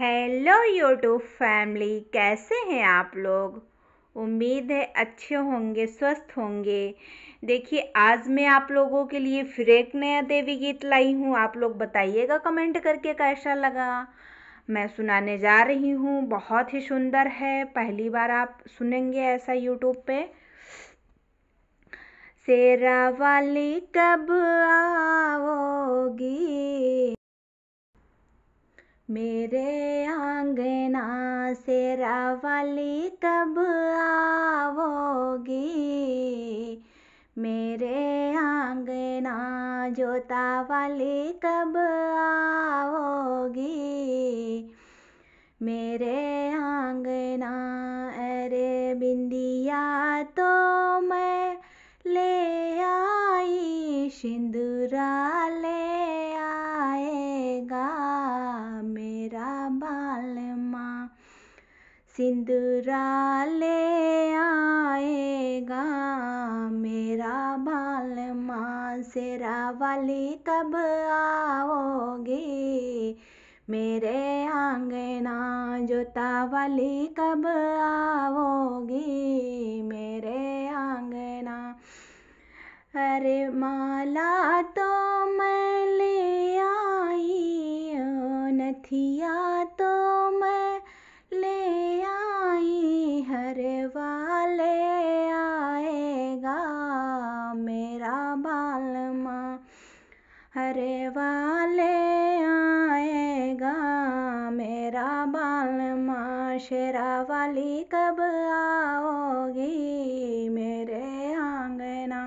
hello YouTube family कैसे हैं आप लोग उम्मीद है अच्छे होंगे स्वस्थ होंगे देखिए आज मैं आप लोगों के लिए फिर एक नया देवी गीत लाई हूँ आप लोग बताइएगा कमेंट करके कैसा लगा मैं सुनाने जा रही हूँ बहुत ही सुंदर है पहली बार आप सुनेंगे ऐसा यूट्यूब पे शेरा वाली कब आओगी मेरे आंगना से रवाली कब आवोगी मेरे आंगना जोता वाली कब आओगी मेरे आंगना अरे बिंदिया तो मैं ले आई शिंद सिंदूरा ले आएगा मेरा बाल मांसरा वाली कब आओगी मेरे आंगना जोता वाली कब आओगी मेरे आंगना अरे माला तो मैं ले आई नथिया हरे वाले आएगा मेरा बाल शेरा वाली कब आओगी मेरे आंगना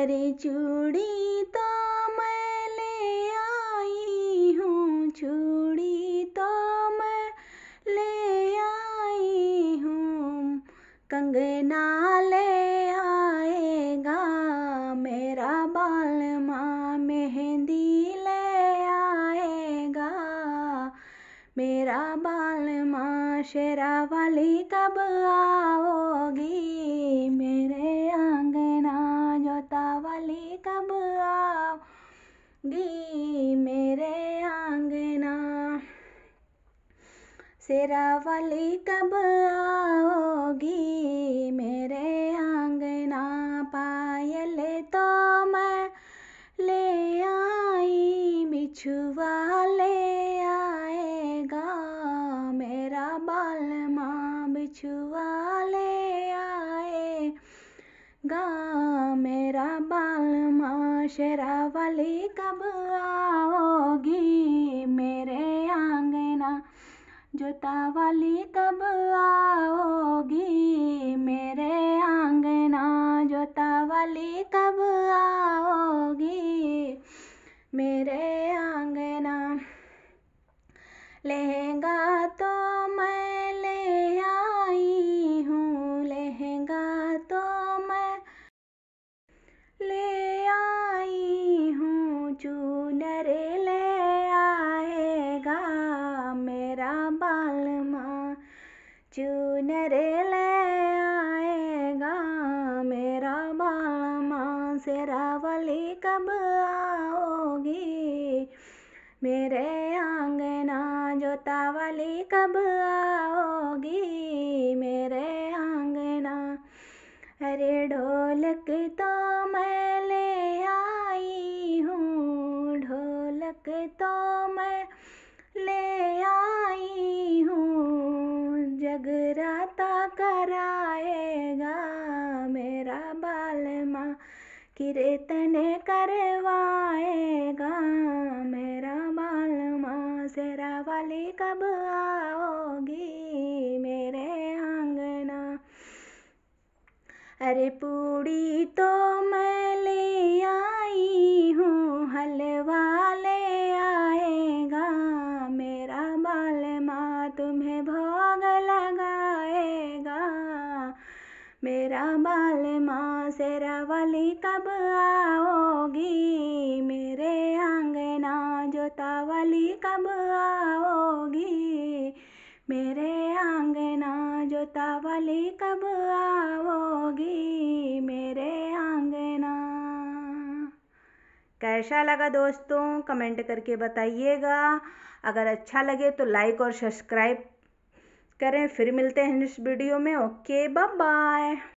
अरे चूड़ी तो मैं ले आई हूँ चूड़ी तो मैं ले आई हूँ कंगना ले मेरा बाल माशरा वाली कब आओगी मेरे आंगना जोता वाली कब आओगी मेरे आंगना सेरा वाली कब आओगी मेरे आंगना पायल तो मैं ले आई बिछुआ ले गा मेरा बाल माशरा वाली कब आओगी मेरे आंगना वाली कब आओगी मेरे आंगना वाली कब आओगी मेरे आंगना ले मेरा बाल बालमा चूनर ले आएगा मेरा बाल माँ सेरा वाली कब आओगी मेरे आंगना वाली कब आओगी मेरे आंगना अरे ढोलक तो कीर्तन करवाएगा मेरा बाल माँ सेरा वाली कब आओगी मेरे आंगना अरे पूड़ी तो मैं वाली कब आओगी मेरे आंगना जो वाली कब आओगी मेरे आंगना जो वाली कब आओगी मेरे आंगना कैसा लगा दोस्तों कमेंट करके बताइएगा अगर अच्छा लगे तो लाइक और सब्सक्राइब करें फिर मिलते हैं इस वीडियो में ओके बाय बाय